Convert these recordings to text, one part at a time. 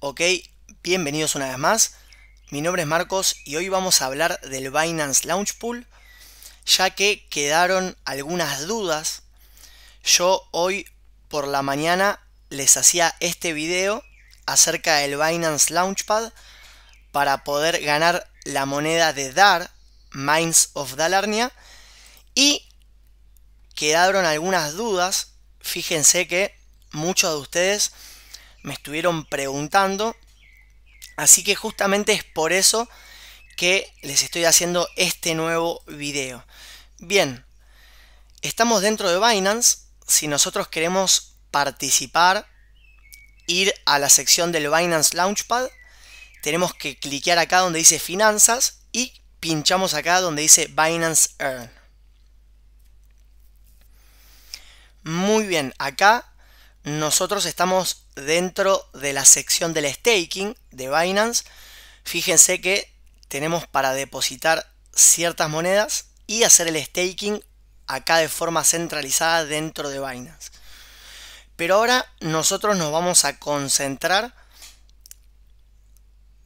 Ok, bienvenidos una vez más. Mi nombre es Marcos y hoy vamos a hablar del Binance Launch Pool, ya que quedaron algunas dudas. Yo hoy por la mañana les hacía este video acerca del Binance Launchpad para poder ganar la moneda de DAR, Mines of Dalarnia, y quedaron algunas dudas. Fíjense que muchos de ustedes me estuvieron preguntando. Así que justamente es por eso que les estoy haciendo este nuevo video. Bien, estamos dentro de Binance. Si nosotros queremos participar, ir a la sección del Binance Launchpad, tenemos que cliquear acá donde dice Finanzas y pinchamos acá donde dice Binance Earn. Muy bien, acá nosotros estamos dentro de la sección del staking de Binance, fíjense que tenemos para depositar ciertas monedas y hacer el staking acá de forma centralizada dentro de Binance. Pero ahora nosotros nos vamos a concentrar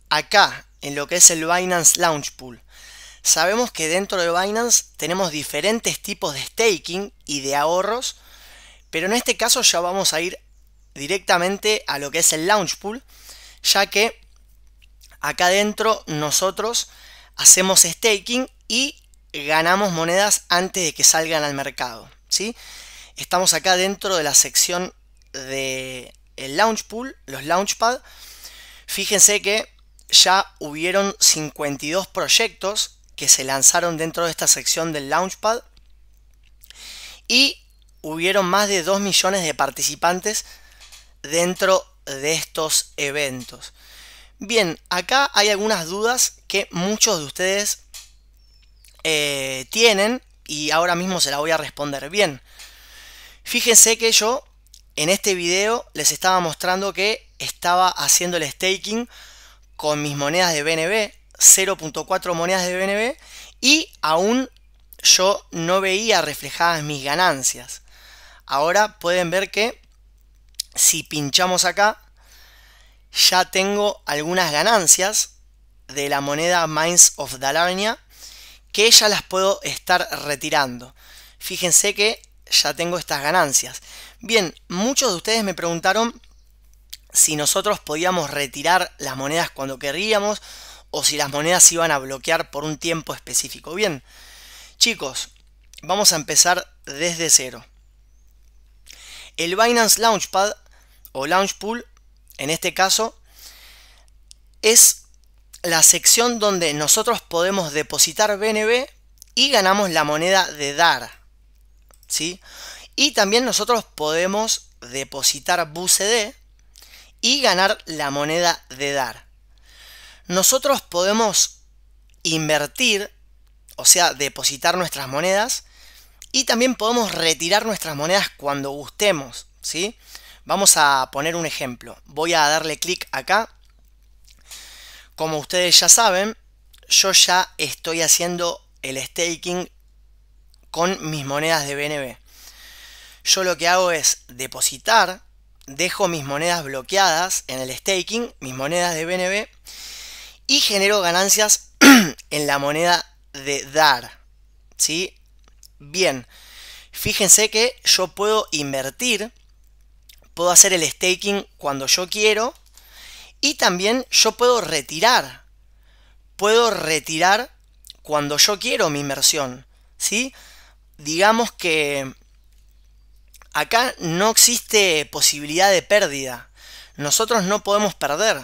acá en lo que es el Binance Launch Pool. Sabemos que dentro de Binance tenemos diferentes tipos de staking y de ahorros, pero en este caso ya vamos a ir directamente a lo que es el launch pool, ya que acá dentro nosotros hacemos staking y ganamos monedas antes de que salgan al mercado. ¿sí? Estamos acá dentro de la sección de el launch pool, los launchpad. Fíjense que ya hubieron 52 proyectos que se lanzaron dentro de esta sección del launchpad y hubieron más de 2 millones de participantes dentro de estos eventos. Bien, acá hay algunas dudas que muchos de ustedes eh, tienen y ahora mismo se la voy a responder. Bien, fíjense que yo en este video les estaba mostrando que estaba haciendo el staking con mis monedas de BNB, 0.4 monedas de BNB y aún yo no veía reflejadas mis ganancias. Ahora pueden ver que si pinchamos acá, ya tengo algunas ganancias de la moneda Mines of Dalarnia que ya las puedo estar retirando. Fíjense que ya tengo estas ganancias. Bien, muchos de ustedes me preguntaron si nosotros podíamos retirar las monedas cuando querríamos o si las monedas iban a bloquear por un tiempo específico. Bien, chicos, vamos a empezar desde cero. El Binance Launchpad o Launchpool, en este caso, es la sección donde nosotros podemos depositar BNB y ganamos la moneda de DAR. ¿sí? Y también nosotros podemos depositar BUCD y ganar la moneda de DAR. Nosotros podemos invertir, o sea, depositar nuestras monedas y también podemos retirar nuestras monedas cuando gustemos, ¿sí? Vamos a poner un ejemplo. Voy a darle clic acá. Como ustedes ya saben, yo ya estoy haciendo el staking con mis monedas de BNB. Yo lo que hago es depositar, dejo mis monedas bloqueadas en el staking, mis monedas de BNB, y genero ganancias en la moneda de DAR. ¿sí? Bien, fíjense que yo puedo invertir, puedo hacer el staking cuando yo quiero y también yo puedo retirar. Puedo retirar cuando yo quiero mi inversión, ¿sí? Digamos que acá no existe posibilidad de pérdida. Nosotros no podemos perder.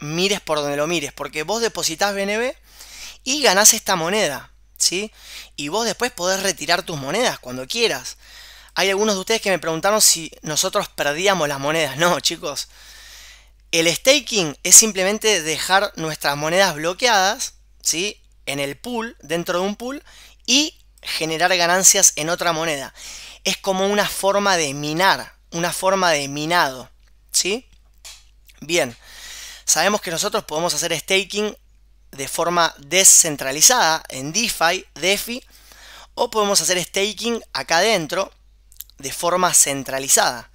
Mires por donde lo mires, porque vos depositas BNB y ganás esta moneda. ¿sí? Y vos después podés retirar tus monedas cuando quieras. Hay algunos de ustedes que me preguntaron si nosotros perdíamos las monedas. No, chicos. El staking es simplemente dejar nuestras monedas bloqueadas, ¿sí? En el pool, dentro de un pool, y generar ganancias en otra moneda. Es como una forma de minar, una forma de minado, ¿sí? Bien, sabemos que nosotros podemos hacer staking de forma descentralizada en DeFi, DeFi, o podemos hacer staking acá adentro de forma centralizada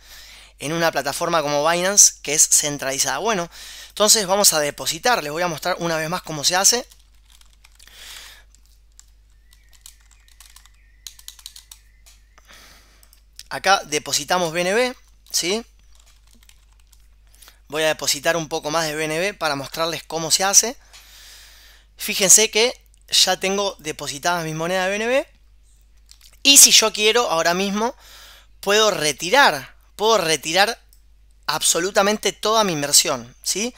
en una plataforma como Binance que es centralizada. Bueno, entonces vamos a depositar, les voy a mostrar una vez más cómo se hace. Acá depositamos BNB, ¿sí? Voy a depositar un poco más de BNB para mostrarles cómo se hace. Fíjense que ya tengo depositadas mis moneda de BNB. Y si yo quiero, ahora mismo, puedo retirar. Puedo retirar absolutamente toda mi inversión, ¿sí?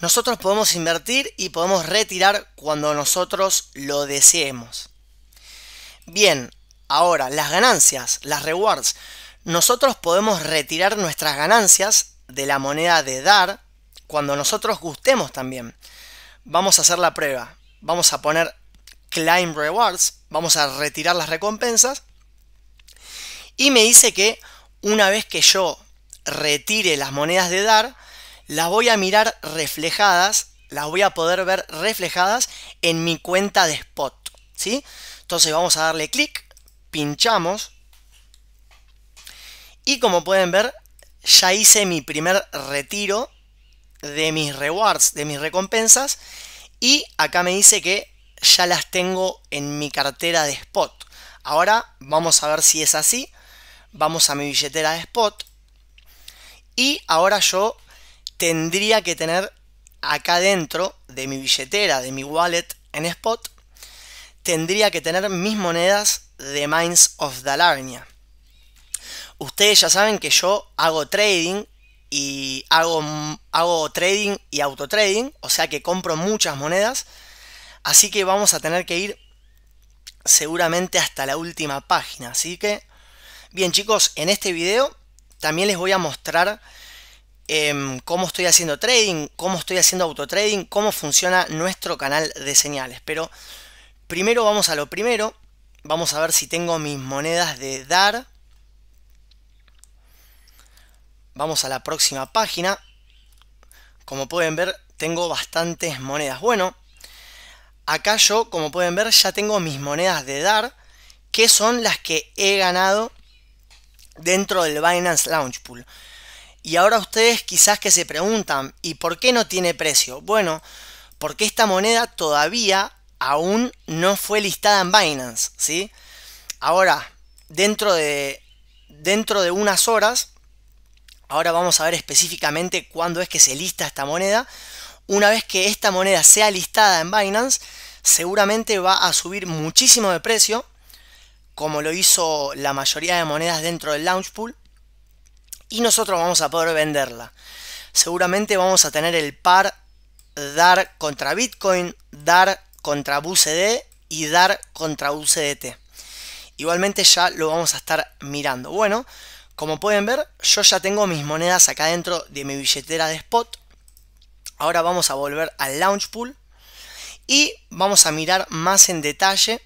Nosotros podemos invertir y podemos retirar cuando nosotros lo deseemos. Bien, ahora, las ganancias, las rewards. Nosotros podemos retirar nuestras ganancias de la moneda de dar cuando nosotros gustemos también. Vamos a hacer la prueba vamos a poner Climb Rewards, vamos a retirar las recompensas y me dice que una vez que yo retire las monedas de dar, las voy a mirar reflejadas, las voy a poder ver reflejadas en mi cuenta de spot, ¿sí? Entonces vamos a darle clic, pinchamos y como pueden ver ya hice mi primer retiro de mis rewards, de mis recompensas y acá me dice que ya las tengo en mi cartera de spot. Ahora vamos a ver si es así. Vamos a mi billetera de spot. Y ahora yo tendría que tener acá dentro de mi billetera, de mi wallet en spot, tendría que tener mis monedas de Mines of Dalarnia. Ustedes ya saben que yo hago trading y hago, hago trading y autotrading, o sea que compro muchas monedas. Así que vamos a tener que ir seguramente hasta la última página. Así que, bien chicos, en este video también les voy a mostrar em, cómo estoy haciendo trading, cómo estoy haciendo autotrading, cómo funciona nuestro canal de señales. Pero primero vamos a lo primero. Vamos a ver si tengo mis monedas de DAR. Vamos a la próxima página. Como pueden ver, tengo bastantes monedas. Bueno, acá yo, como pueden ver, ya tengo mis monedas de dar, que son las que he ganado dentro del Binance Launch Pool. Y ahora ustedes quizás que se preguntan, ¿y por qué no tiene precio? Bueno, porque esta moneda todavía aún no fue listada en Binance, ¿sí? Ahora, dentro de, dentro de unas horas, Ahora vamos a ver específicamente cuándo es que se lista esta moneda. Una vez que esta moneda sea listada en Binance, seguramente va a subir muchísimo de precio, como lo hizo la mayoría de monedas dentro del launch pool, y nosotros vamos a poder venderla. Seguramente vamos a tener el par DAR contra Bitcoin, DAR contra BUCD y DAR contra UCDT. Igualmente ya lo vamos a estar mirando. Bueno, como pueden ver, yo ya tengo mis monedas acá dentro de mi billetera de spot. Ahora vamos a volver al launch pool y vamos a mirar más en detalle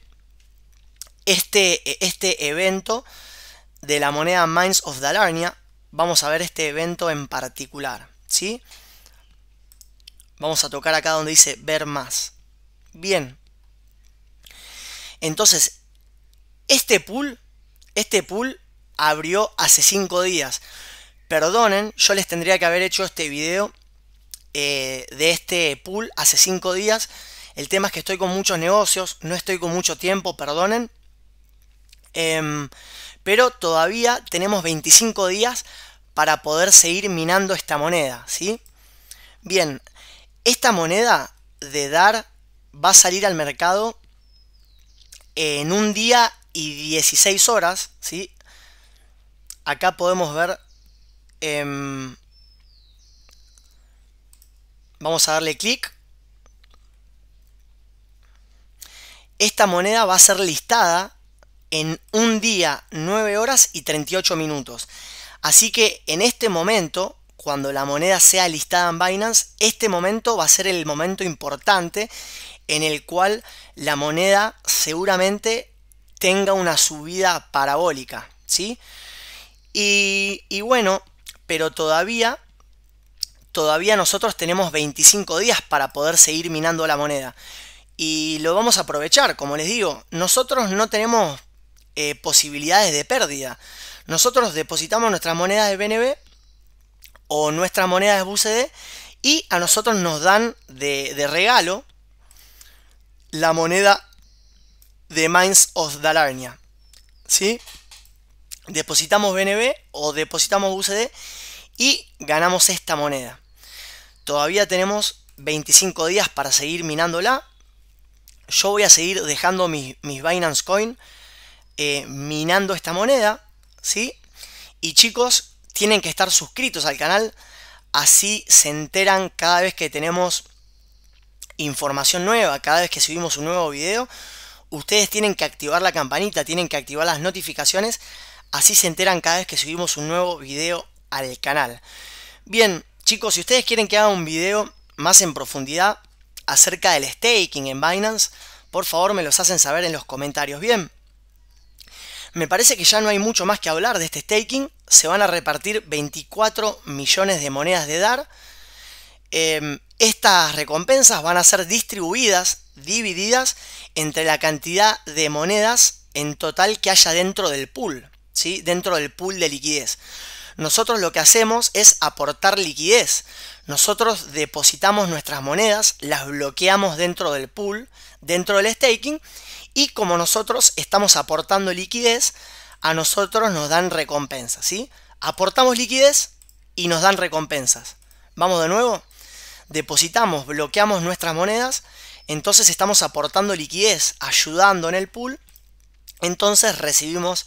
este, este evento de la moneda Minds of Dalarnia. Vamos a ver este evento en particular, ¿sí? Vamos a tocar acá donde dice ver más. Bien. Entonces, este pool, este pool abrió hace 5 días. Perdonen, yo les tendría que haber hecho este video eh, de este pool hace 5 días. El tema es que estoy con muchos negocios, no estoy con mucho tiempo, perdonen. Em, pero todavía tenemos 25 días para poder seguir minando esta moneda, ¿sí? Bien, esta moneda de DAR va a salir al mercado eh, en un día y 16 horas, ¿sí? acá podemos ver... Em, vamos a darle clic. Esta moneda va a ser listada en un día, 9 horas y 38 minutos. Así que en este momento, cuando la moneda sea listada en Binance, este momento va a ser el momento importante en el cual la moneda seguramente tenga una subida parabólica, ¿sí? Y, bueno, pero todavía, todavía nosotros tenemos 25 días para poder seguir minando la moneda. Y lo vamos a aprovechar, como les digo, nosotros no tenemos eh, posibilidades de pérdida. Nosotros depositamos nuestras monedas de BNB o nuestra moneda de BUCD y a nosotros nos dan de, regalo la moneda de Mines of Dalarnia. ¿Sí? depositamos BNB o depositamos USD y ganamos esta moneda. Todavía tenemos 25 días para seguir minándola. Yo voy a seguir dejando mis, mis Binance Coin eh, minando esta moneda, ¿sí? Y chicos, tienen que estar suscritos al canal, así se enteran cada vez que tenemos información nueva, cada vez que subimos un nuevo video. Ustedes tienen que activar la campanita, tienen que activar las notificaciones Así se enteran cada vez que subimos un nuevo video al canal. Bien, chicos, si ustedes quieren que haga un video más en profundidad acerca del staking en Binance, por favor me los hacen saber en los comentarios. Bien, me parece que ya no hay mucho más que hablar de este staking. Se van a repartir 24 millones de monedas de DAR. Em, estas recompensas van a ser distribuidas, divididas entre la cantidad de monedas en total que haya dentro del pool dentro del pool de liquidez. Nosotros lo que hacemos es aportar liquidez. Nosotros depositamos nuestras monedas, las bloqueamos dentro del pool, dentro del staking, y como nosotros estamos aportando liquidez, a nosotros nos dan recompensas, ¿sí? Aportamos liquidez y nos dan recompensas. Vamos de nuevo. Depositamos, bloqueamos nuestras monedas, entonces estamos aportando liquidez, ayudando en el pool, entonces recibimos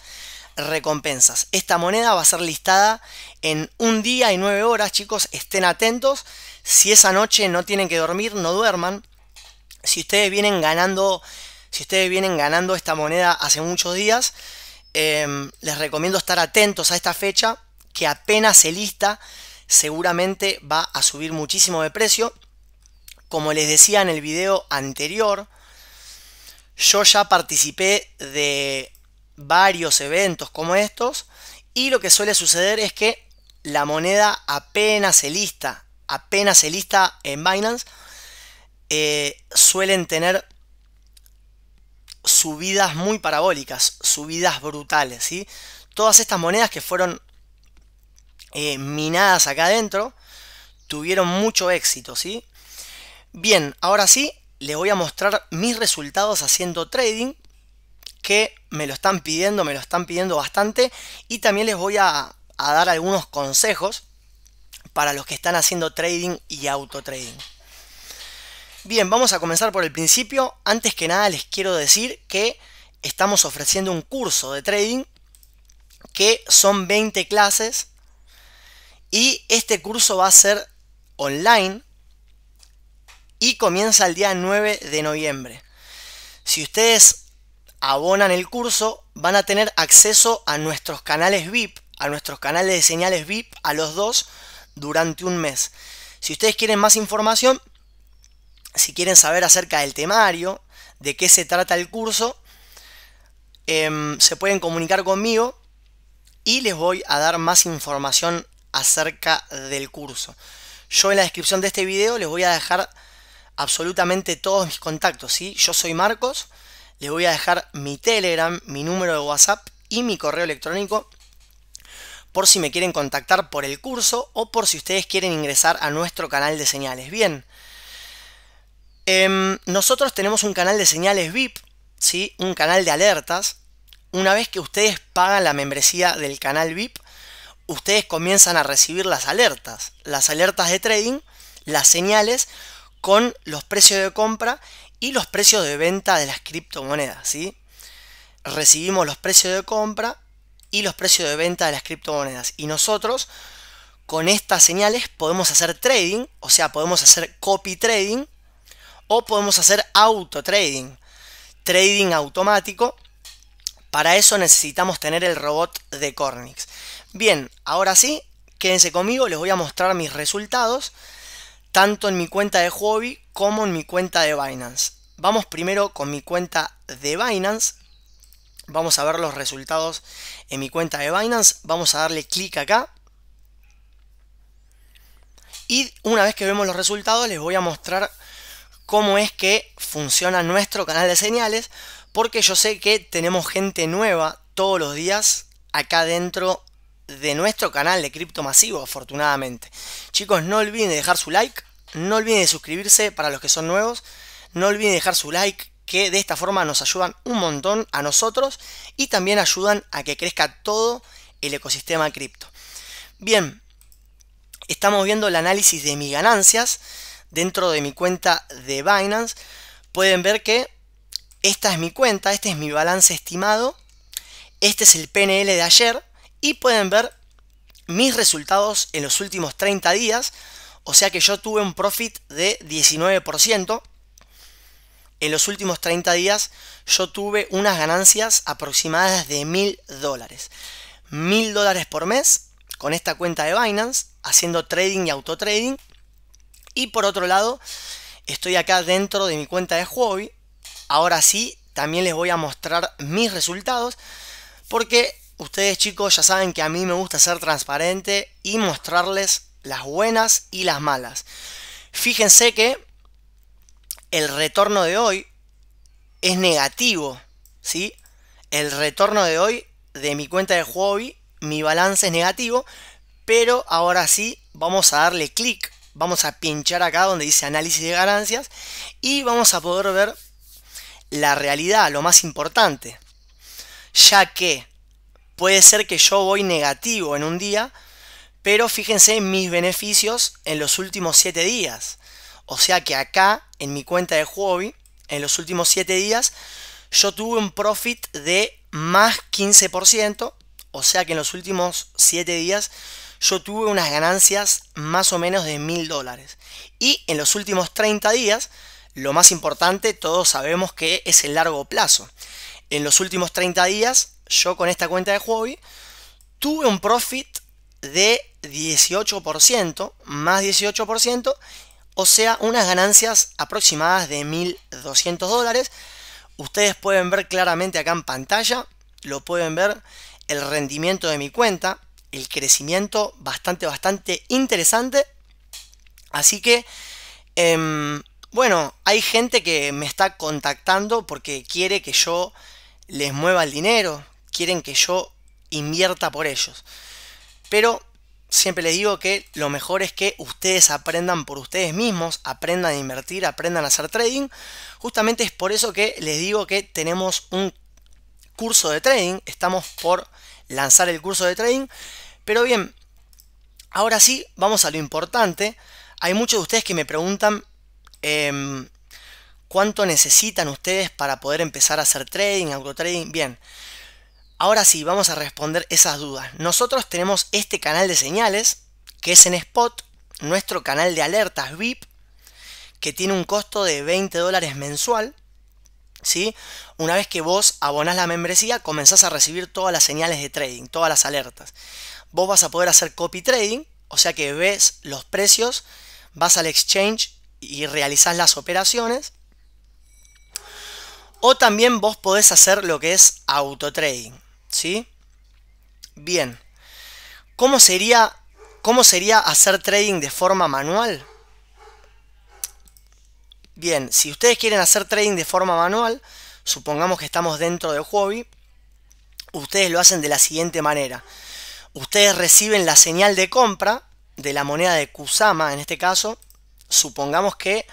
recompensas. Esta moneda va a ser listada en un día y nueve horas, chicos. Estén atentos. Si esa noche no tienen que dormir, no duerman. Si ustedes vienen ganando, si ustedes vienen ganando esta moneda hace muchos días, em, les recomiendo estar atentos a esta fecha que apenas se lista, seguramente va a subir muchísimo de precio. Como les decía en el vídeo anterior, yo ya participé de varios eventos como estos y lo que suele suceder es que la moneda apenas se lista, apenas se lista en Binance, eh, suelen tener subidas muy parabólicas, subidas brutales, y Todas estas monedas que fueron eh, minadas acá adentro tuvieron mucho éxito, ¿sí? Bien, ahora sí, les voy a mostrar mis resultados haciendo trading que me lo están pidiendo, me lo están pidiendo bastante y también les voy a, dar algunos consejos para los que están haciendo trading y autotrading. Bien, vamos a comenzar por el principio. Antes que nada les quiero decir que estamos ofreciendo un curso de trading que son 20 clases y este curso va a ser online y comienza el día 9 de noviembre. Si ustedes abonan el curso van a tener acceso a nuestros canales VIP, a nuestros canales de señales VIP, a los dos, durante un mes. Si ustedes quieren más información, si quieren saber acerca del temario, de qué se trata el curso, em, se pueden comunicar conmigo y les voy a dar más información acerca del curso. Yo en la descripción de este video les voy a dejar absolutamente todos mis contactos. ¿sí? Yo soy Marcos le voy a dejar mi Telegram, mi número de WhatsApp y mi correo electrónico por si me quieren contactar por el curso o por si ustedes quieren ingresar a nuestro canal de señales. Bien, em, nosotros tenemos un canal de señales VIP, ¿sí? un canal de alertas. Una vez que ustedes pagan la membresía del canal VIP, ustedes comienzan a recibir las alertas, las alertas de trading, las señales con los precios de compra y los precios de venta de las criptomonedas, ¿sí? Recibimos los precios de compra y los precios de venta de las criptomonedas. Y nosotros con estas señales podemos hacer trading, o sea, podemos hacer copy trading o podemos hacer auto trading, trading automático. Para eso necesitamos tener el robot de Cornix. Bien, ahora sí, quédense conmigo, les voy a mostrar mis resultados tanto en mi cuenta de Hobby como en mi cuenta de Binance. Vamos primero con mi cuenta de Binance. Vamos a ver los resultados en mi cuenta de Binance. Vamos a darle clic acá. Y una vez que vemos los resultados les voy a mostrar cómo es que funciona nuestro canal de señales. Porque yo sé que tenemos gente nueva todos los días acá dentro de nuestro canal de Cripto Masivo, afortunadamente. Chicos, no olviden de dejar su like, no olviden de suscribirse para los que son nuevos, no olviden dejar su like, que de esta forma nos ayudan un montón a nosotros y también ayudan a que crezca todo el ecosistema cripto. Bien, estamos viendo el análisis de mis ganancias dentro de mi cuenta de Binance. Pueden ver que esta es mi cuenta, este es mi balance estimado, este es el PNL de ayer, y pueden ver mis resultados en los últimos 30 días. O sea que yo tuve un profit de 19%. En los últimos 30 días yo tuve unas ganancias aproximadas de mil dólares. Mil dólares por mes con esta cuenta de Binance, haciendo trading y autotrading. Y por otro lado, estoy acá dentro de mi cuenta de Huobi. Ahora sí, también les voy a mostrar mis resultados porque Ustedes chicos ya saben que a mí me gusta ser transparente y mostrarles las buenas y las malas. Fíjense que el retorno de hoy es negativo, ¿sí? El retorno de hoy de mi cuenta de hobby, mi balance es negativo, pero ahora sí vamos a darle clic, vamos a pinchar acá donde dice análisis de ganancias y vamos a poder ver la realidad, lo más importante, ya que Puede ser que yo voy negativo en un día, pero fíjense en mis beneficios en los últimos 7 días. O sea que acá en mi cuenta de Huobi en los últimos 7 días, yo tuve un profit de más 15%. O sea que en los últimos 7 días yo tuve unas ganancias más o menos de 1000 dólares. Y en los últimos 30 días, lo más importante, todos sabemos que es el largo plazo. En los últimos 30 días yo con esta cuenta de hobby tuve un profit de 18%, más 18%, o sea, unas ganancias aproximadas de 1.200 dólares. Ustedes pueden ver claramente acá en pantalla, lo pueden ver el rendimiento de mi cuenta, el crecimiento bastante, bastante interesante. Así que, em, bueno, hay gente que me está contactando porque quiere que yo les mueva el dinero, quieren que yo invierta por ellos. Pero siempre les digo que lo mejor es que ustedes aprendan por ustedes mismos, aprendan a invertir, aprendan a hacer trading. Justamente es por eso que les digo que tenemos un curso de trading, estamos por lanzar el curso de trading. Pero bien, ahora sí, vamos a lo importante. Hay muchos de ustedes que me preguntan em, cuánto necesitan ustedes para poder empezar a hacer trading, auto trading Bien, Ahora sí, vamos a responder esas dudas. Nosotros tenemos este canal de señales, que es en spot, nuestro canal de alertas VIP, que tiene un costo de 20 dólares mensual. ¿sí? Una vez que vos abonás la membresía, comenzás a recibir todas las señales de trading, todas las alertas. Vos vas a poder hacer copy trading, o sea que ves los precios, vas al exchange y realizás las operaciones. O también vos podés hacer lo que es auto autotrading. ¿Sí? Bien. ¿Cómo sería, ¿Cómo sería hacer trading de forma manual? Bien, si ustedes quieren hacer trading de forma manual, supongamos que estamos dentro de hobby, ustedes lo hacen de la siguiente manera. Ustedes reciben la señal de compra de la moneda de Kusama, en este caso, supongamos que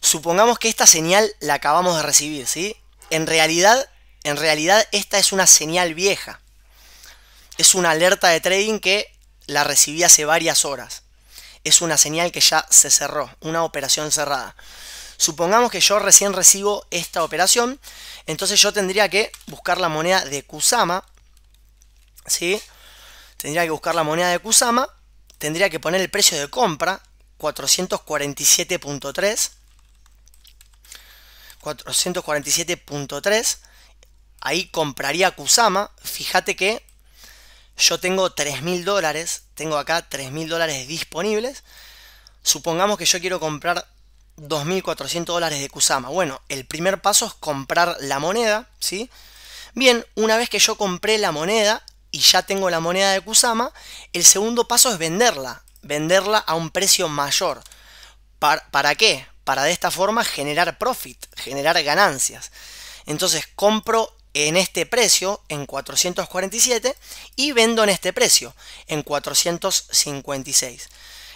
supongamos que esta señal la acabamos de recibir, ¿sí? En realidad en realidad esta es una señal vieja. Es una alerta de trading que la recibí hace varias horas. Es una señal que ya se cerró, una operación cerrada. Supongamos que yo recién recibo esta operación, entonces yo tendría que buscar la moneda de Kusama, ¿sí? Tendría que buscar la moneda de Kusama, tendría que poner el precio de compra, 447.3, 447.3, Ahí compraría Kusama. Fíjate que yo tengo 3.000 dólares. Tengo acá 3.000 dólares disponibles. Supongamos que yo quiero comprar 2.400 dólares de Kusama. Bueno, el primer paso es comprar la moneda, ¿sí? Bien, una vez que yo compré la moneda y ya tengo la moneda de Kusama, el segundo paso es venderla, venderla a un precio mayor. ¿Para, para qué? Para de esta forma generar profit, generar ganancias. Entonces compro en este precio, en 447, y vendo en este precio, en 456.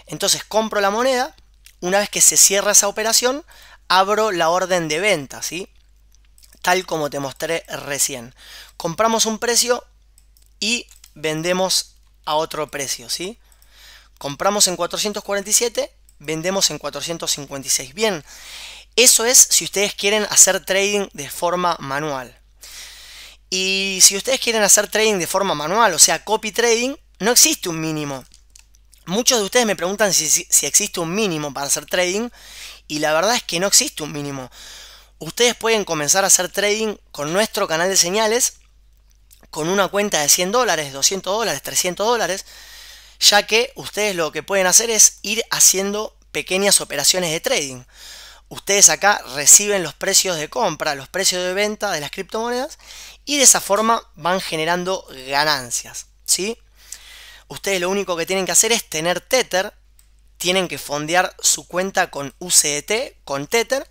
Entonces compro la moneda, una vez que se cierra esa operación, abro la orden de venta, ¿sí? Tal como te mostré recién. Compramos un precio y vendemos a otro precio, ¿sí? Compramos en 447, vendemos en 456. Bien, eso es si ustedes quieren hacer trading de forma manual. Y si ustedes quieren hacer trading de forma manual, o sea, copy trading, no existe un mínimo. Muchos de ustedes me preguntan si, existe un mínimo para hacer trading y la verdad es que no existe un mínimo. Ustedes pueden comenzar a hacer trading con nuestro canal de señales, con una cuenta de 100 dólares, 200 dólares, 300 dólares, ya que ustedes lo que pueden hacer es ir haciendo pequeñas operaciones de trading. Ustedes acá reciben los precios de compra, los precios de venta de las criptomonedas y de esa forma van generando ganancias, ¿sí? Ustedes lo único que tienen que hacer es tener Tether, tienen que fondear su cuenta con UCT, e con Tether,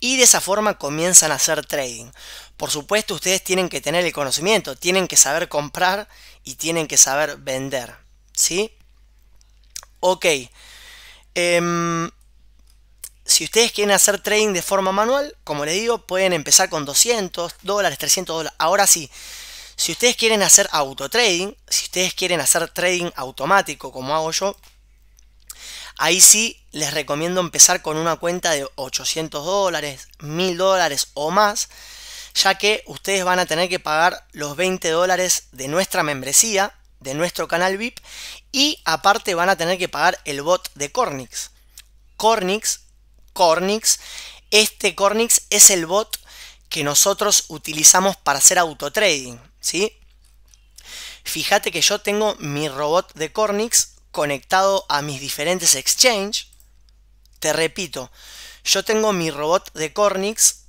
y de esa forma comienzan a hacer trading. Por supuesto, ustedes tienen que tener el conocimiento, tienen que saber comprar y tienen que saber vender, ¿sí? Ok. Em, si ustedes quieren hacer trading de forma manual, como les digo, pueden empezar con 200 dólares, 300 dólares. Ahora sí, si ustedes quieren hacer auto trading, si ustedes quieren hacer trading automático como hago yo, ahí sí les recomiendo empezar con una cuenta de 800 dólares, 1000 dólares o más, ya que ustedes van a tener que pagar los 20 dólares de nuestra membresía, de nuestro canal VIP, y aparte van a tener que pagar el bot de Cornix. Cornix Cornix. Este Cornix es el bot que nosotros utilizamos para hacer autotrading, ¿sí? Fíjate que yo tengo mi robot de Cornix conectado a mis diferentes exchanges, Te repito, yo tengo mi robot de Cornix,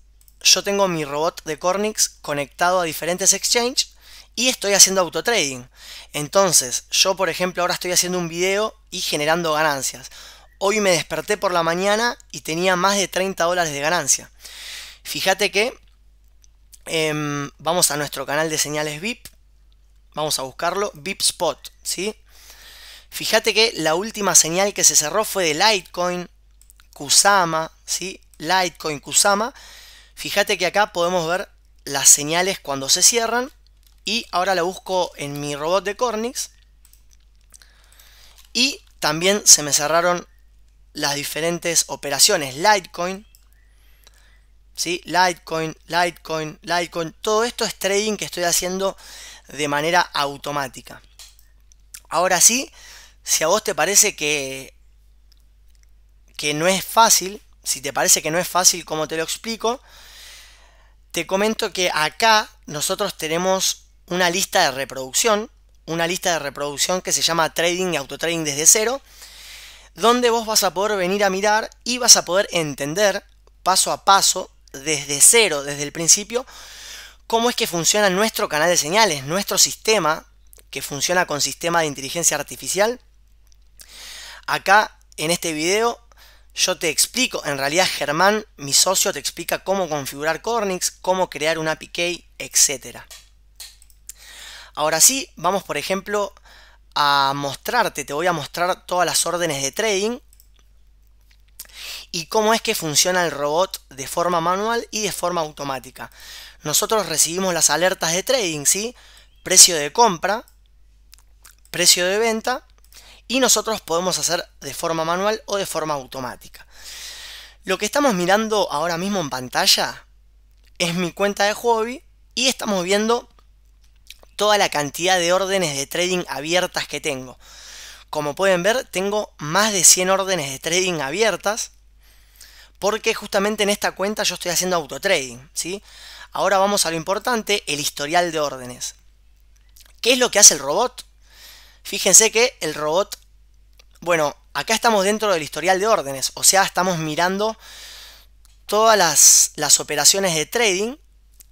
yo tengo mi robot de Cornix conectado a diferentes exchanges y estoy haciendo autotrading. Entonces, yo por ejemplo ahora estoy haciendo un video y generando ganancias. Hoy me desperté por la mañana y tenía más de 30 dólares de ganancia. Fíjate que em, vamos a nuestro canal de señales VIP. Vamos a buscarlo. VIP Spot, ¿sí? Fíjate que la última señal que se cerró fue de Litecoin, Kusama, ¿sí? Litecoin, Kusama. Fíjate que acá podemos ver las señales cuando se cierran. Y ahora la busco en mi robot de Cornix. Y también se me cerraron las diferentes operaciones. Litecoin, ¿sí? Litecoin, Litecoin, Litecoin. Todo esto es trading que estoy haciendo de manera automática. Ahora sí, si a vos te parece que, que no es fácil, si te parece que no es fácil como te lo explico, te comento que acá nosotros tenemos una lista de reproducción, una lista de reproducción que se llama Trading y Autotrading desde cero, donde vos vas a poder venir a mirar y vas a poder entender paso a paso, desde cero, desde el principio, cómo es que funciona nuestro canal de señales, nuestro sistema, que funciona con sistema de inteligencia artificial. Acá, en este video, yo te explico, en realidad Germán, mi socio, te explica cómo configurar Cornix, cómo crear un API key, etc. Ahora sí, vamos por ejemplo a mostrarte, te voy a mostrar todas las órdenes de trading y cómo es que funciona el robot de forma manual y de forma automática. Nosotros recibimos las alertas de trading, ¿sí? Precio de compra, precio de venta y nosotros podemos hacer de forma manual o de forma automática. Lo que estamos mirando ahora mismo en pantalla es mi cuenta de hobby y estamos viendo toda la cantidad de órdenes de trading abiertas que tengo. Como pueden ver, tengo más de 100 órdenes de trading abiertas porque justamente en esta cuenta yo estoy haciendo autotrading, ¿sí? Ahora vamos a lo importante, el historial de órdenes. ¿Qué es lo que hace el robot? Fíjense que el robot, bueno, acá estamos dentro del historial de órdenes, o sea, estamos mirando todas las, las operaciones de trading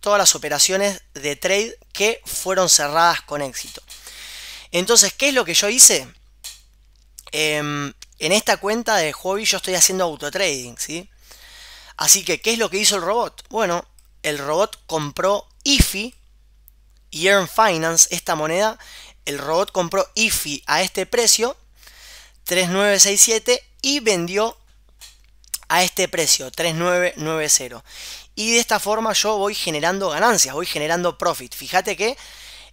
todas las operaciones de trade que fueron cerradas con éxito. Entonces, ¿qué es lo que yo hice? Em, en esta cuenta de hobby yo estoy haciendo autotrading, ¿sí? Así que, ¿qué es lo que hizo el robot? Bueno, el robot compró IFI, Earn Finance, esta moneda. El robot compró IFI a este precio, 3967, y vendió a este precio, 3990 y de esta forma yo voy generando ganancias, voy generando profit. Fíjate que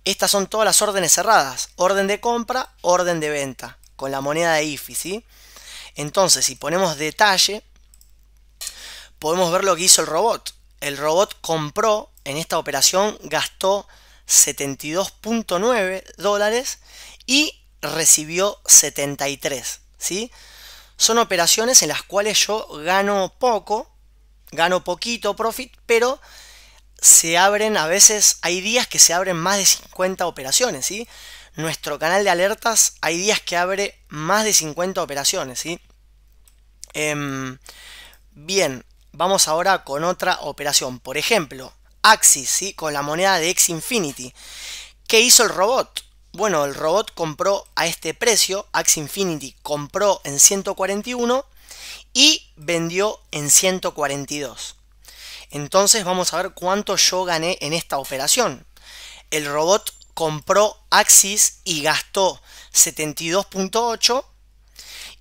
estas son todas las órdenes cerradas, orden de compra, orden de venta, con la moneda de IFI, Entonces, si ponemos detalle, podemos ver lo que hizo el robot. El robot compró en esta operación, gastó 72.9 dólares y recibió 73, ¿sí? Son operaciones en las cuales yo gano poco, gano poquito profit, pero se abren a veces, hay días que se abren más de 50 operaciones, ¿sí? Nuestro canal de alertas, hay días que abre más de 50 operaciones, ¿sí? Em, bien, vamos ahora con otra operación. Por ejemplo, Axis, ¿sí? Con la moneda de X Infinity. ¿Qué hizo el robot? Bueno, el robot compró a este precio, Axis Infinity compró en 141 y vendió en 142. Entonces vamos a ver cuánto yo gané en esta operación. El robot compró Axis y gastó 72.8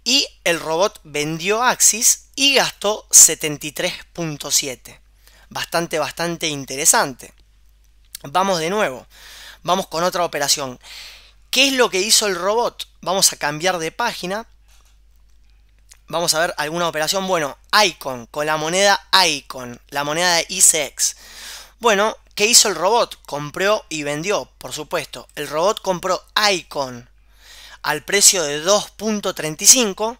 y el robot vendió Axis y gastó 73.7. Bastante, bastante interesante. Vamos de nuevo. Vamos con otra operación. ¿Qué es lo que hizo el robot? Vamos a cambiar de página Vamos a ver alguna operación. Bueno, Icon, con la moneda Icon, la moneda de ICX. Bueno, ¿qué hizo el robot? Compró y vendió, por supuesto. El robot compró Icon al precio de 2.35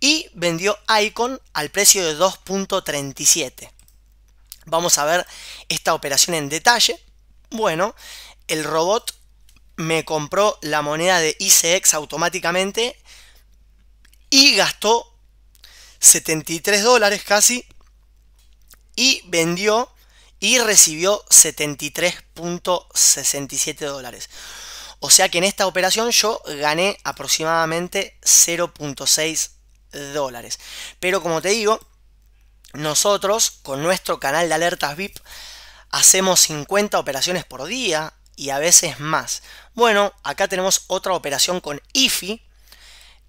y vendió Icon al precio de 2.37. Vamos a ver esta operación en detalle. Bueno, el robot me compró la moneda de ICX automáticamente y gastó 73 dólares casi y vendió y recibió 73.67 dólares. O sea que en esta operación yo gané aproximadamente 0.6 dólares. Pero como te digo, nosotros con nuestro canal de alertas VIP hacemos 50 operaciones por día y a veces más. Bueno, acá tenemos otra operación con IFI.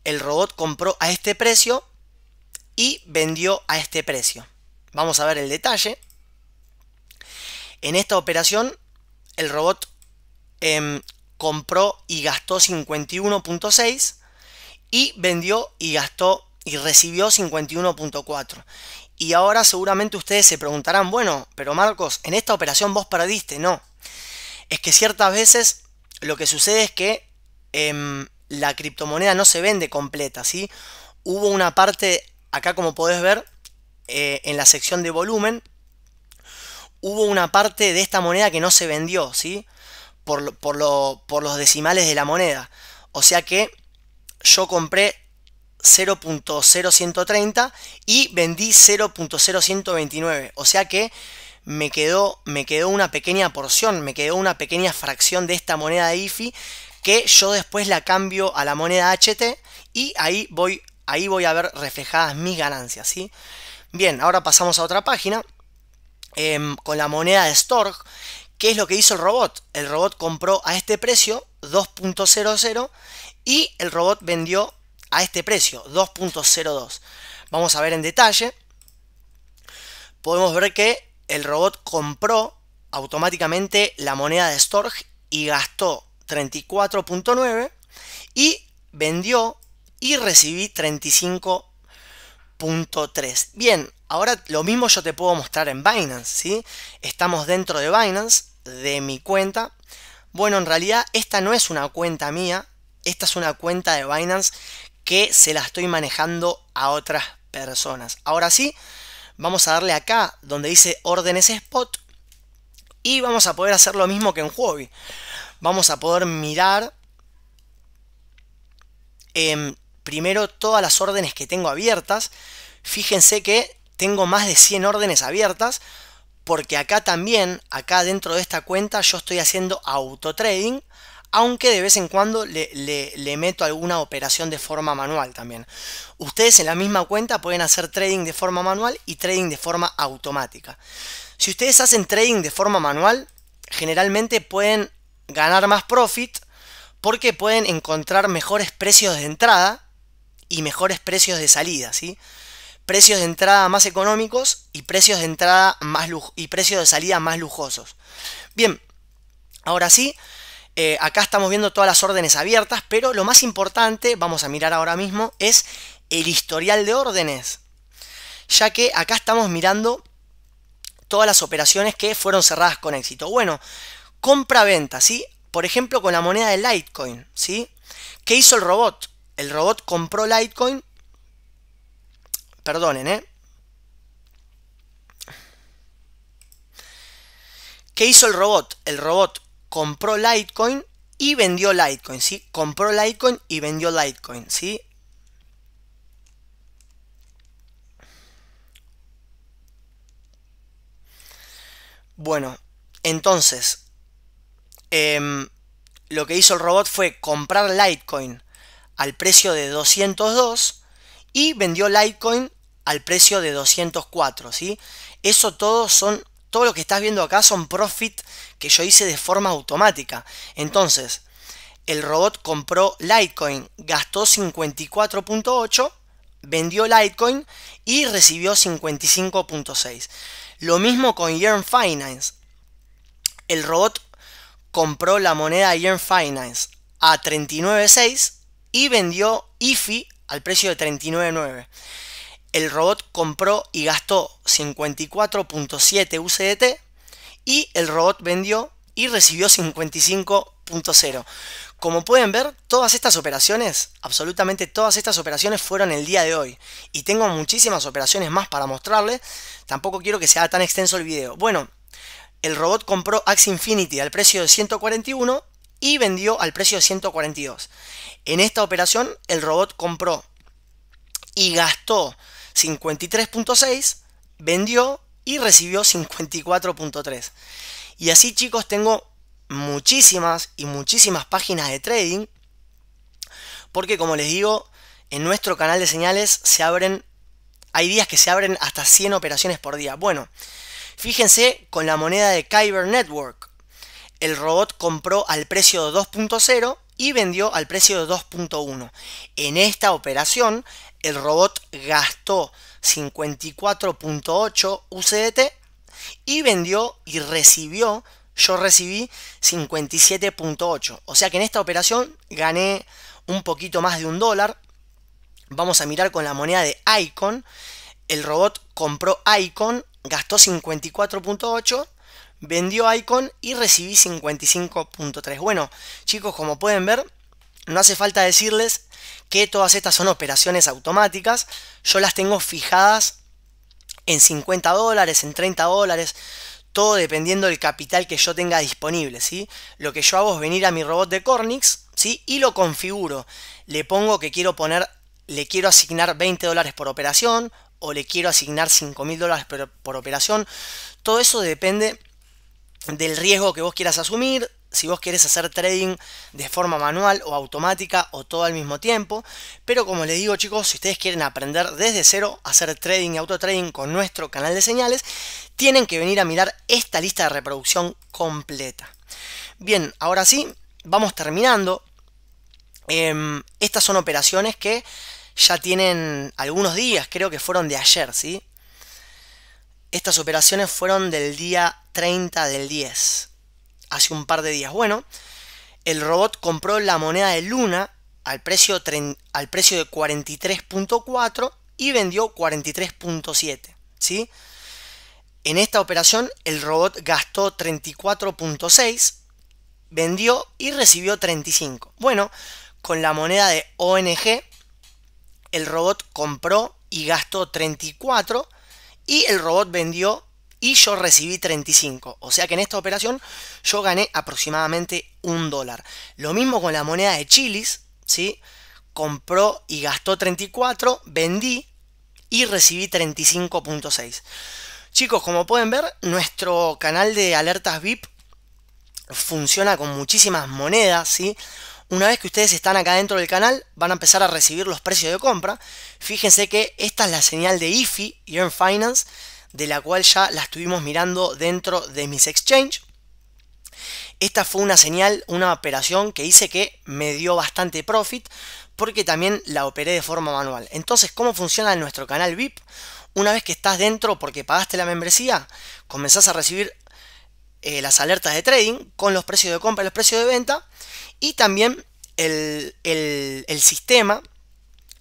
El robot compró a este precio y vendió a este precio. Vamos a ver el detalle. En esta operación, el robot em, compró y gastó 51.6 y vendió y gastó y recibió 51.4. Y ahora seguramente ustedes se preguntarán, bueno, pero Marcos, en esta operación vos perdiste, no. Es que ciertas veces lo que sucede es que em, la criptomoneda no se vende completa, ¿sí? Hubo una parte acá como podés ver eh, en la sección de volumen, hubo una parte de esta moneda que no se vendió, ¿sí? Por, los decimales de la moneda. O sea que yo compré 0.0130 y vendí 0.0129. O sea que me quedó, me quedó una pequeña porción, me quedó una pequeña fracción de esta moneda de IFI que yo después la cambio a la moneda HT y ahí voy ahí voy a ver reflejadas mis ganancias, ¿sí? Bien, ahora pasamos a otra página em, con la moneda de Storg. ¿Qué es lo que hizo el robot? El robot compró a este precio 2.00 y el robot vendió a este precio 2.02. Vamos a ver en detalle. Podemos ver que el robot compró automáticamente la moneda de Storg y gastó 34.9 y vendió y recibí 35.3. Bien, ahora lo mismo yo te puedo mostrar en Binance, ¿sí? Estamos dentro de Binance, de mi cuenta. Bueno, en realidad esta no es una cuenta mía, esta es una cuenta de Binance que se la estoy manejando a otras personas. Ahora sí, vamos a darle acá donde dice órdenes spot y vamos a poder hacer lo mismo que en Huobi. Vamos a poder mirar em, primero todas las órdenes que tengo abiertas. Fíjense que tengo más de 100 órdenes abiertas porque acá también, acá dentro de esta cuenta yo estoy haciendo autotrading, aunque de vez en cuando le, le, meto alguna operación de forma manual también. Ustedes en la misma cuenta pueden hacer trading de forma manual y trading de forma automática. Si ustedes hacen trading de forma manual, generalmente pueden ganar más profit porque pueden encontrar mejores precios de entrada y mejores precios de salida, ¿sí? Precios de entrada más económicos y precios de entrada más y precios de salida más lujosos. Bien, ahora sí, eh, acá estamos viendo todas las órdenes abiertas, pero lo más importante, vamos a mirar ahora mismo, es el historial de órdenes. Ya que acá estamos mirando todas las operaciones que fueron cerradas con éxito. Bueno, compra-venta, ¿sí? Por ejemplo, con la moneda de Litecoin, ¿sí? ¿Qué hizo el robot? el robot compró Litecoin. Perdonen, ¿eh? ¿Qué hizo el robot? El robot compró Litecoin y vendió Litecoin, ¿sí? Compró Litecoin y vendió Litecoin, ¿sí? Bueno, entonces, em, lo que hizo el robot fue comprar Litecoin al precio de 202 y vendió Litecoin al precio de 204, ¿sí? Eso todo son todo lo que estás viendo acá son profit que yo hice de forma automática. Entonces, el robot compró Litecoin, gastó 54.8, vendió Litecoin y recibió 55.6. Lo mismo con Yearn Finance. El robot compró la moneda Yearn Finance a 39.6, y vendió IFI al precio de 39.9. El robot compró y gastó 54.7 UCDT y el robot vendió y recibió 55.0. Como pueden ver, todas estas operaciones, absolutamente todas estas operaciones fueron el día de hoy. Y tengo muchísimas operaciones más para mostrarles. Tampoco quiero que sea tan extenso el video. Bueno, el robot compró Axie Infinity al precio de 141 y vendió al precio de 142. En esta operación el robot compró y gastó 53.6, vendió y recibió 54.3. Y así chicos tengo muchísimas y muchísimas páginas de trading porque como les digo, en nuestro canal de señales se abren, hay días que se abren hasta 100 operaciones por día. Bueno, fíjense con la moneda de Kyber Network el robot compró al precio de 2.0 y vendió al precio de 2.1. En esta operación, el robot gastó 54.8 UCDT y vendió y recibió, yo recibí 57.8. O sea que en esta operación gané un poquito más de un dólar. Vamos a mirar con la moneda de Icon. El robot compró Icon, gastó 54.8 vendió Icon y recibí 55.3. Bueno, chicos, como pueden ver, no hace falta decirles que todas estas son operaciones automáticas. Yo las tengo fijadas en 50 dólares, en 30 dólares, todo dependiendo del capital que yo tenga disponible, ¿sí? Lo que yo hago es venir a mi robot de Cornix, ¿sí? Y lo configuro. Le pongo que quiero poner, le quiero asignar 20 dólares por operación o le quiero asignar 5.000 dólares por operación. Todo eso depende del riesgo que vos quieras asumir, si vos quieres hacer trading de forma manual o automática o todo al mismo tiempo. Pero como les digo chicos, si ustedes quieren aprender desde cero a hacer trading y trading con nuestro canal de señales, tienen que venir a mirar esta lista de reproducción completa. Bien, ahora sí, vamos terminando. Em, estas son operaciones que ya tienen algunos días, creo que fueron de ayer, ¿sí? Estas operaciones fueron del día 30 del 10, hace un par de días. Bueno, el robot compró la moneda de Luna al precio, al precio de 43.4 y vendió 43.7, ¿sí? En esta operación el robot gastó 34.6, vendió y recibió 35. Bueno, con la moneda de ONG el robot compró y gastó 34 y el robot vendió y yo recibí 35. O sea que en esta operación yo gané aproximadamente un dólar. Lo mismo con la moneda de chilis, ¿sí? Compró y gastó 34, vendí y recibí 35.6. Chicos, como pueden ver, nuestro canal de alertas VIP funciona con muchísimas monedas, ¿sí? Una vez que ustedes están acá dentro del canal, van a empezar a recibir los precios de compra. Fíjense que esta es la señal de IFI, Earn Finance, de la cual ya la estuvimos mirando dentro de mis exchange. Esta fue una señal, una operación que hice que me dio bastante profit porque también la operé de forma manual. Entonces, ¿cómo funciona nuestro canal VIP? Una vez que estás dentro porque pagaste la membresía, comenzás a recibir eh, las alertas de trading con los precios de compra y los precios de venta y también el, sistema,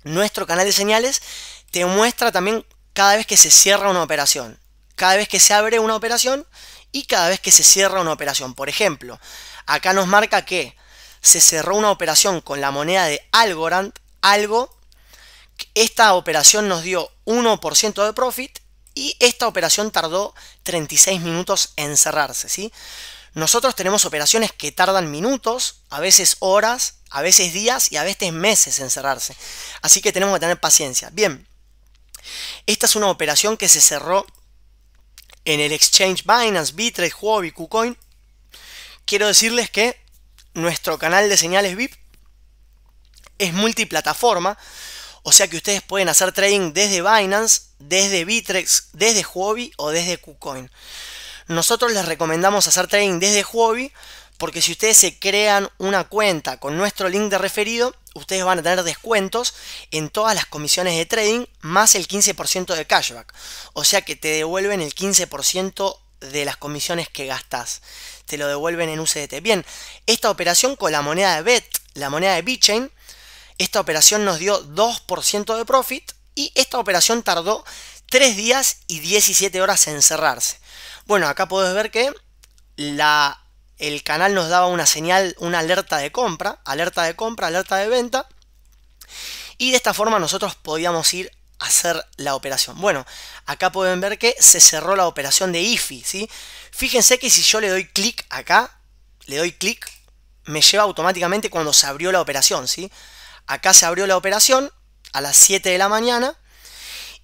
nuestro canal de señales, te muestra también cada vez que se cierra una operación, cada vez que se abre una operación y cada vez que se cierra una operación. Por ejemplo, acá nos marca que se cerró una operación con la moneda de Algorand, algo. Esta operación nos dio 1% de profit y esta operación tardó 36 minutos en cerrarse, ¿sí? Nosotros tenemos operaciones que tardan minutos, a veces horas, a veces días y a veces meses en cerrarse. Así que tenemos que tener paciencia. Bien, esta es una operación que se cerró en el exchange Binance, Bitrex, Huobi, KuCoin. Quiero decirles que nuestro canal de señales VIP es multiplataforma, o sea que ustedes pueden hacer trading desde Binance, desde Bitrex, desde Huobi o desde KuCoin nosotros les recomendamos hacer trading desde Huobi, porque si ustedes se crean una cuenta con nuestro link de referido, ustedes van a tener descuentos en todas las comisiones de trading más el 15% de cashback. O sea que te devuelven el 15% de las comisiones que gastas. Te lo devuelven en UCDT. Bien, esta operación con la moneda de BET, la moneda de BitChain, esta operación nos dio 2% de profit y esta operación tardó 3 días y 17 horas en cerrarse. Bueno, acá podés ver que el canal nos daba una señal, una alerta de compra, alerta de compra, alerta de venta. Y de esta forma nosotros podíamos ir a hacer la operación. Bueno, acá pueden ver que se cerró la operación de IFI, ¿sí? Fíjense que si yo le doy clic acá, le doy clic, me lleva automáticamente cuando se abrió la operación, ¿sí? Acá se abrió la operación a las 7 de la mañana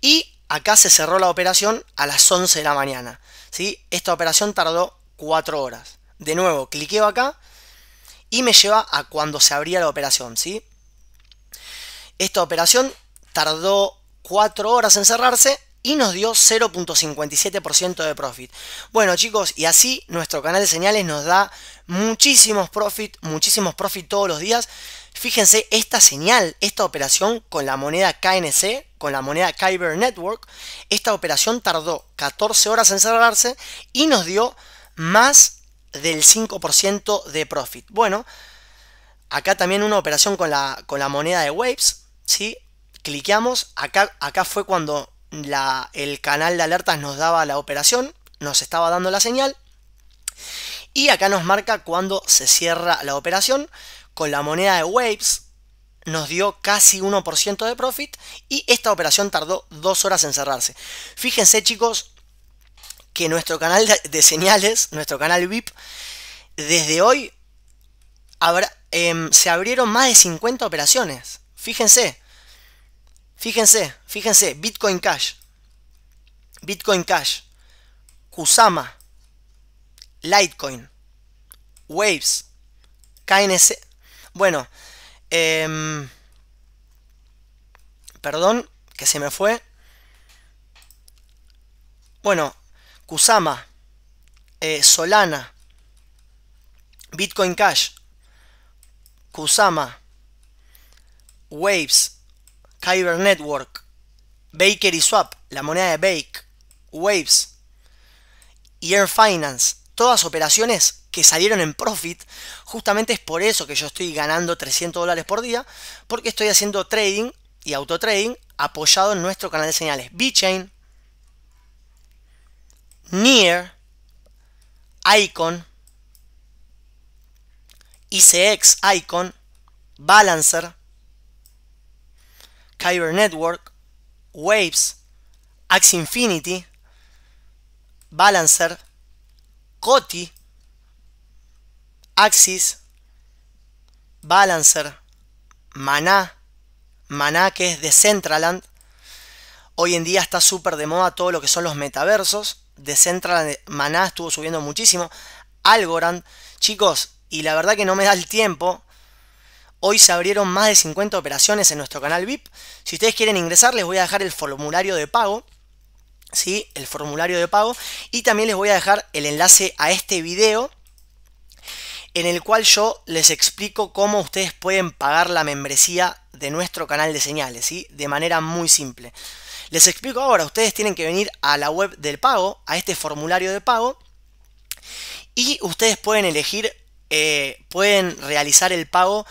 y acá se cerró la operación a las 11 de la mañana. ¿sí? Esta operación tardó 4 horas. De nuevo, cliqueo acá y me lleva a cuando se abría la operación, ¿sí? Esta operación tardó 4 horas en cerrarse y nos dio 0.57% de profit. Bueno chicos, y así nuestro canal de señales nos da muchísimos profit, muchísimos profit todos los días. Fíjense esta señal, esta operación con la moneda KNC, con la moneda Kyber Network, esta operación tardó 14 horas en cerrarse y nos dio más del 5% de profit. Bueno, acá también una operación con la, con la moneda de Waves, ¿sí? Cliqueamos, acá, acá fue cuando el canal de alertas nos daba la operación, nos estaba dando la señal. Y acá nos marca cuando se cierra la operación con la moneda de Waves nos dio casi 1% de profit y esta operación tardó dos horas en cerrarse. Fíjense chicos que nuestro canal de señales, nuestro canal VIP, desde hoy habrá, em, se abrieron más de 50 operaciones. Fíjense, fíjense, fíjense, Bitcoin Cash, Bitcoin Cash, Kusama, Litecoin, Waves, KNC, bueno, em, perdón, que se me fue. Bueno, Kusama, eh, Solana, Bitcoin Cash, Kusama, Waves, Kyber Network, Baker y Swap, la moneda de Bake, Waves y Finance, todas operaciones que salieron en profit, justamente es por eso que yo estoy ganando 300 dólares por día, porque estoy haciendo trading y auto trading apoyado en nuestro canal de señales B-Chain, Near, Icon, ICX Icon, Balancer, Kyber Network, Waves, Axe Infinity, Balancer, Coti, Axis, Balancer, Maná, Maná que es de Centraland. Hoy en día está súper de moda todo lo que son los metaversos. De Centraland, Maná estuvo subiendo muchísimo. Algorand, chicos, y la verdad que no me da el tiempo. Hoy se abrieron más de 50 operaciones en nuestro canal VIP. Si ustedes quieren ingresar, les voy a dejar el formulario de pago. ¿sí? El formulario de pago. Y también les voy a dejar el enlace a este video en el cual yo les explico cómo ustedes pueden pagar la membresía de nuestro canal de señales, ¿sí? De manera muy simple. Les explico ahora, ustedes tienen que venir a la web del pago, a este formulario de pago, y ustedes pueden elegir, eh, pueden realizar el pago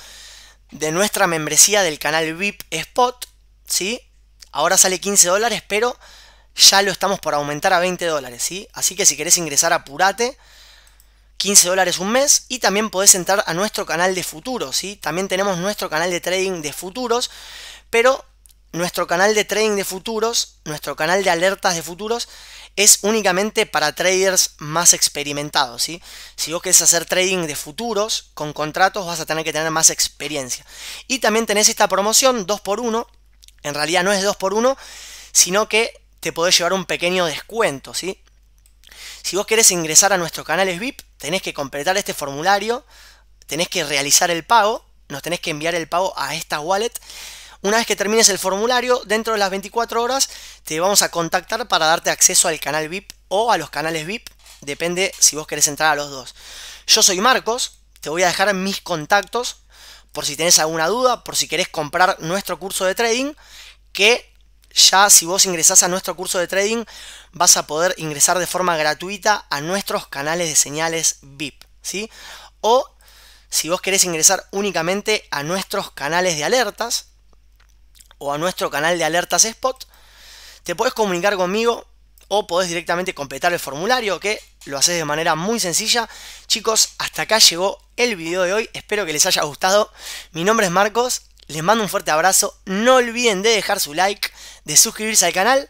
de nuestra membresía del canal VIP Spot, ¿sí? Ahora sale 15 dólares, pero ya lo estamos por aumentar a 20 dólares, ¿sí? Así que si querés ingresar, Purate 15 dólares un mes y también podés entrar a nuestro canal de futuros, ¿sí? También tenemos nuestro canal de trading de futuros, pero nuestro canal de trading de futuros, nuestro canal de alertas de futuros, es únicamente para traders más experimentados, ¿sí? Si vos querés hacer trading de futuros con contratos, vas a tener que tener más experiencia. Y también tenés esta promoción 2x1, en realidad no es 2x1, sino que te podés llevar un pequeño descuento, ¿sí? Si vos querés ingresar a nuestros canales VIP, tenés que completar este formulario, tenés que realizar el pago, nos tenés que enviar el pago a esta wallet. Una vez que termines el formulario, dentro de las 24 horas te vamos a contactar para darte acceso al canal VIP o a los canales VIP, depende si vos querés entrar a los dos. Yo soy Marcos, te voy a dejar mis contactos por si tenés alguna duda, por si querés comprar nuestro curso de trading, que ya si vos ingresás a nuestro curso de trading vas a poder ingresar de forma gratuita a nuestros canales de señales VIP, ¿sí? O si vos querés ingresar únicamente a nuestros canales de alertas o a nuestro canal de alertas Spot, te podés comunicar conmigo o podés directamente completar el formulario que lo haces de manera muy sencilla. Chicos, hasta acá llegó el video de hoy. Espero que les haya gustado. Mi nombre es Marcos. Les mando un fuerte abrazo. No olviden de dejar su like, de suscribirse al canal.